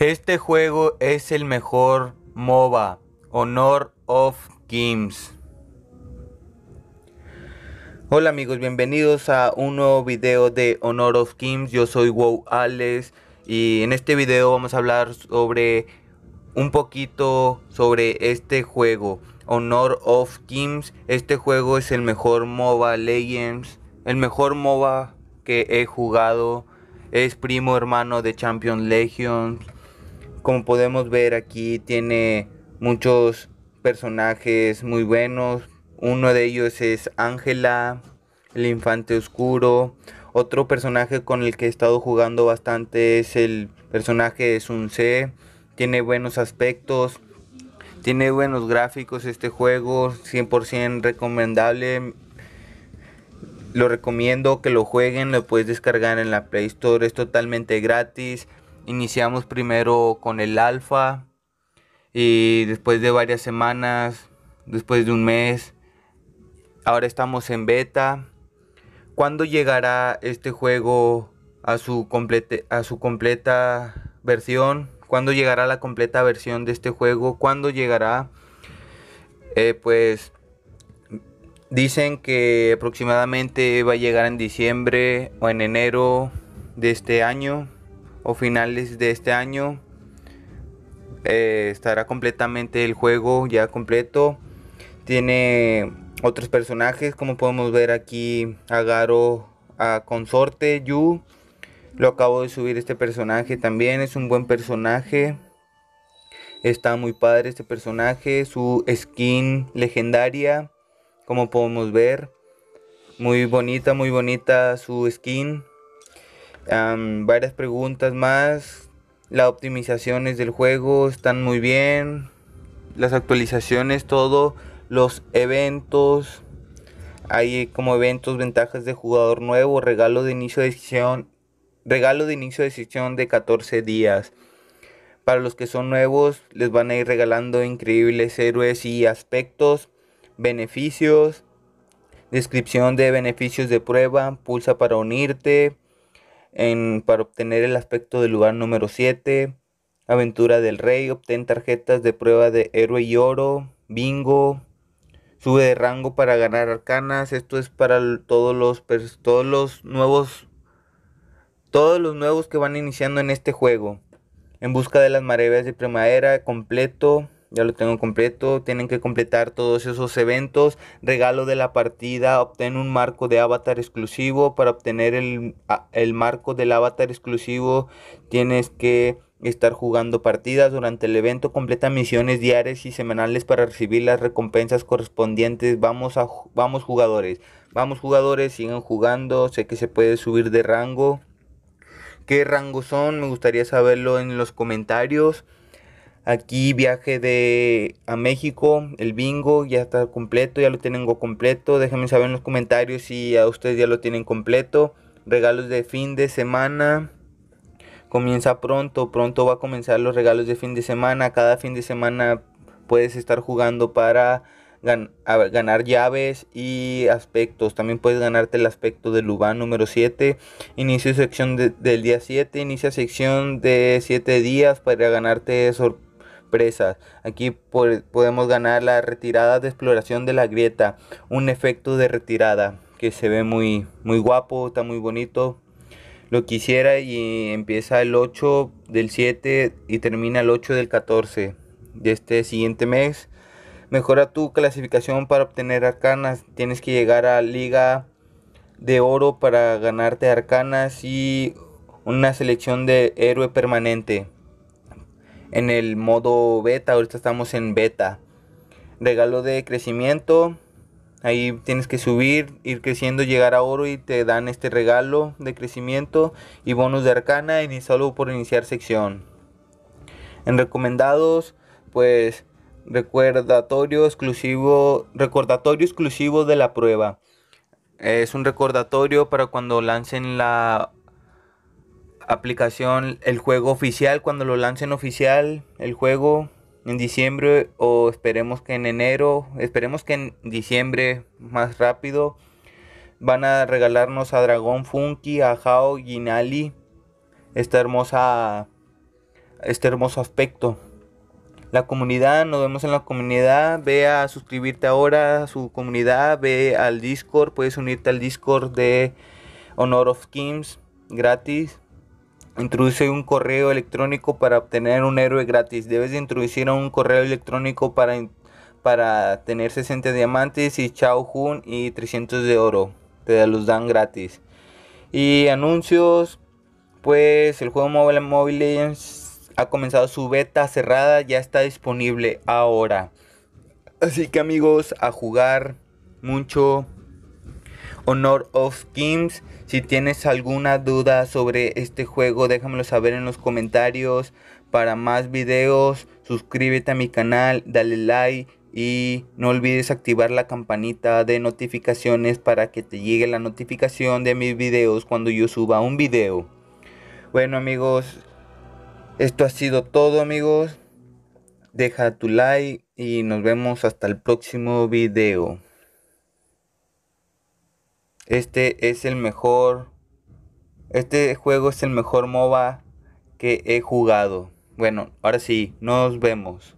Este juego es el mejor MOBA, Honor of Kings. Hola amigos, bienvenidos a un nuevo video de Honor of Kings. Yo soy Wow Alex y en este video vamos a hablar sobre un poquito sobre este juego, Honor of Kings. Este juego es el mejor MOBA Legends, el mejor MOBA que he jugado. Es primo hermano de Champion Legends. Como podemos ver aquí tiene muchos personajes muy buenos. Uno de ellos es Ángela, el infante oscuro. Otro personaje con el que he estado jugando bastante es el personaje de C. Tiene buenos aspectos, tiene buenos gráficos este juego, 100% recomendable. Lo recomiendo que lo jueguen, lo puedes descargar en la Play Store, es totalmente gratis. Iniciamos primero con el alfa y después de varias semanas, después de un mes, ahora estamos en beta. ¿Cuándo llegará este juego a su, a su completa versión? ¿Cuándo llegará la completa versión de este juego? ¿Cuándo llegará? Eh, pues dicen que aproximadamente va a llegar en diciembre o en enero de este año finales de este año eh, estará completamente el juego ya completo. Tiene otros personajes, como podemos ver aquí a a Consorte, Yu. Lo acabo de subir este personaje también, es un buen personaje. Está muy padre este personaje, su skin legendaria, como podemos ver. Muy bonita, muy bonita su skin varias preguntas más. Las optimizaciones del juego están muy bien. Las actualizaciones, todo. Los eventos. Hay como eventos, ventajas de jugador nuevo, regalo de inicio de sesión. Regalo de inicio de sesión de 14 días. Para los que son nuevos, les van a ir regalando increíbles héroes y aspectos. Beneficios. Descripción de beneficios de prueba. Pulsa para unirte en, para obtener el aspecto del lugar número 7, Aventura del Rey, obtén tarjetas de prueba de héroe y oro, bingo, sube de rango para ganar arcanas, esto es para todos los, todos los nuevos todos los nuevos que van iniciando en este juego. En busca de las mareas de primavera completo, ya lo tengo completo. Tienen que completar todos esos eventos. Regalo de la partida, obtén un marco de avatar exclusivo. Para obtener el, marco del avatar exclusivo tienes que estar jugando partidas durante el evento, completa misiones diarias y semanales para recibir las recompensas correspondientes. Vamos a vamos jugadores. Vamos jugadores, sigan jugando, sé que se puede subir de rango. ¿Qué rangos son? Me gustaría saberlo en los comentarios. Aquí viaje de a México, el bingo ya está completo, ya lo tengo completo. Déjenme saber en los comentarios si a ustedes ya lo tienen completo. Regalos de fin de semana. Comienza pronto, pronto va a comenzar los regalos de fin de semana. Cada fin de semana puedes estar jugando para ganar llaves y aspectos. También puedes ganarte el aspecto del Lubán número 7. Inicio sección del día 7, inicia sección de 7 días para ganarte sorpresa Aquí podemos ganar la retirada de exploración de la grieta, un efecto de retirada que se ve muy, muy guapo, está muy bonito. Lo quisiera y empieza el 8 del 7 y termina el 8 del 14 de este siguiente mes. Mejora tu clasificación para obtener arcanas. Tienes que llegar a liga de oro para ganarte arcanas y una selección de héroe permanente en el modo beta, ahorita estamos en beta. Regalo de crecimiento, ahí tienes que subir, ir creciendo, llegar a oro y te dan este regalo de crecimiento y bonus de arcana y solo por iniciar sección. En recomendados, pues recordatorio exclusivo, recordatorio exclusivo de la prueba. Es un recordatorio para cuando lancen la aplicación el juego oficial cuando lo lancen oficial el juego en diciembre o esperemos que en enero, esperemos que en diciembre más rápido van a regalarnos a Dragón Funky, a Hao, Ginali esta hermosa este hermoso aspecto. La comunidad, nos vemos en la comunidad, ve a suscribirte ahora a su comunidad, ve al Discord, puedes unirte al Discord de Honor of Kings gratis Introduce un correo electrónico para obtener un héroe gratis. Debes introducir un correo electrónico para, para tener 60 diamantes y Chao Hun y 300 de oro. Te los dan gratis. Y anuncios. Pues el juego móvil Mobile ha comenzado su beta cerrada. Ya está disponible ahora. Así que amigos, a jugar mucho. Honor of Kings. Si tienes alguna duda sobre este juego, déjamelo saber en los comentarios. Para más videos, suscríbete a mi canal, dale like y no olvides activar la campanita de notificaciones para que te llegue la notificación de mis videos cuando yo suba un video. Bueno amigos, esto ha sido todo amigos. Deja tu like y nos vemos hasta el próximo video. Este es el mejor. Este juego es el mejor MOBA que he jugado. Bueno, ahora sí, nos vemos.